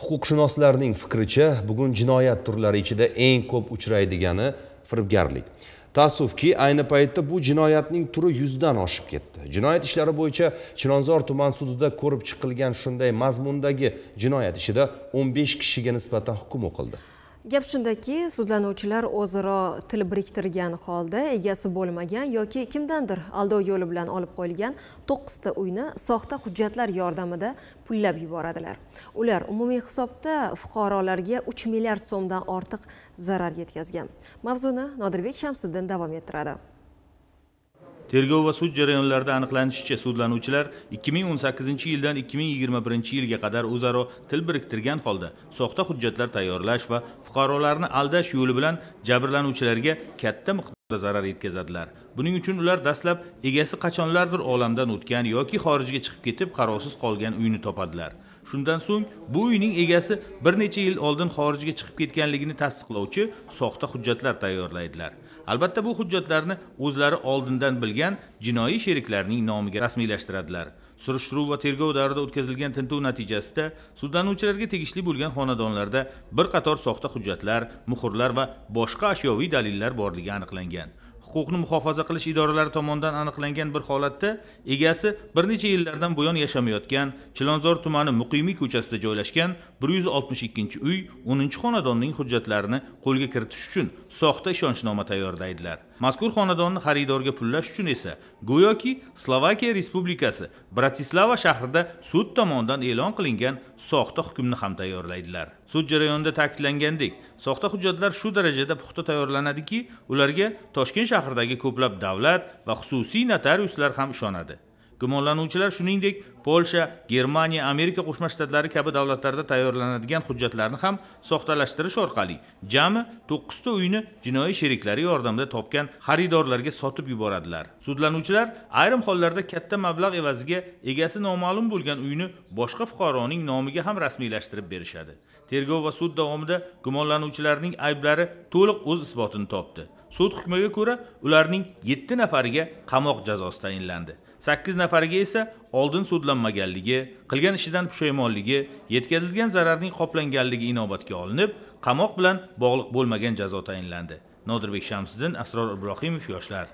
huquqshunoslarning fikricha bugun jinoyat turlari ichida eng ko'p uchraydigani firibgarlik taassufki ayni paytda bu jinoyatning turi yuzdan oshib ketdi jinoyat ishlari bo'yicha chilonzor tuman sudida ko'rib chiqilgan shunday mazmundagi jinoyat ishida 15 kishiga nisbatan hukm o'qildi gap shundaki sudlanuvchilar o'zaro til biriktirgan holda egasi bo'lmagan yoki kimdandir aldov yo'li bilan olib qo'yilgan to'qqizta uyni soxta hujjatlar yordamida pullab yuboradilar ular umumiy hisobda fuqarolarga uch milliard so'mdan ortiq zarar yetkazgan mavzuni nodirbek shamsiddin davom ettiradi tergov va sud jarayonlarida aniqlanishicha sudlanuvchilar 2018 yildan 2021 yilga qadar o'zaro til biriktirgan holda soxta hujjatlar tayyorlash va fuqarolarni aldash yo'li bilan jabrlanuvchilarga katta miqdorda zarar yetkazadilar buning uchun ular dastlab egasi qachonlardir olamdan o'tgan yoki xorijga chiqib ketib qarovsiz qolgan uyni topadilar shundan so'ng bu uyning egasi bir necha yil oldin xorijga chiqib ketganligini tasdiqlovchi soxta hujjatlar tayyorlaydilar albatta bu hujjatlarni o'zlari oldindan bilgan jinoiy sheriklarning nomiga rasmiylashtiradilar surishtiruv va tergov davrida o'tkazilgan tintuv natijasida sudlanuvchilarga tegishli bo'lgan xonadonlarda bir qator soxta hujjatlar muhrlar va boshqa ashyoviy dalillar borligi aniqlangan huquqni muhofaza qilish idoralari tomonidan aniqlangan bir holatda egasi bir necha yillardan buyon yashamayotgan chilonzor tumani muqimiy ko'chasida joylashgan bir yuz oltmish ikkinchi uy o'ninchi xonadonning hujjatlarini qo'lga kiritish uchun soxta ishonchnoma tayyorlaydilar mazkur xonadonni xaridorga pullash uchun esa go'yoki slovakiya respublikasi bratislava shahrida sud tomonidan e'lon qilingan soxta hukmni ham tayyorlaydilar sud jarayonida ta'kidlangandek soxta hujjatlar shu darajada puxta tayyorlanadiki ularga toshkent shahridagi ko'plab davlat va xususiy notariuslar ham ishonadi gumonlanuvchilar shuningdek polsha germaniya amerika qo'shma shtatlari kabi davlatlarda tayyorlanadigan hujjatlarni ham soxtalashtirish orqali jami to'qqizta uyni jinoiy sheriklari yordamida topgan xaridorlarga sotib yuboradilar sudlanuvchilar ayrim hollarda katta mablag' evaziga egasi noma'lum bo'lgan uyni boshqa fuqaroning nomiga ham rasmiylashtirib berishadi tergov va sud davomida gumonlanuvchilarning ayblari to'liq o'z isbotini topdi sud hukmiga ko'ra ularning yetti nafariga qamoq jazosi tayinlandi sakkiz nafariga esa oldin sudlanmaganligi qilgan ishidan pushaymonligi yetkazilgan zararning qoplanganligi inobatga olinib qamoq bilan bog'liq bo'lmagan jazo tayinlandi nodirbek shamsiddin asror ibrohimov yoshlar